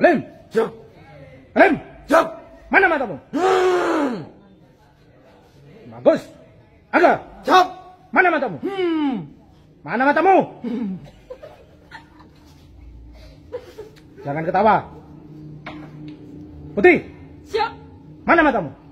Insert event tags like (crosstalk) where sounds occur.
Lem. Jawab. Lem. Jawab. Mana matamu? Hmm. Bagus. Agak. Jawab. Mana matamu? Hmm. Mana matamu? (laughs) Jangan ketawa. Putih. Siap. Mana matamu?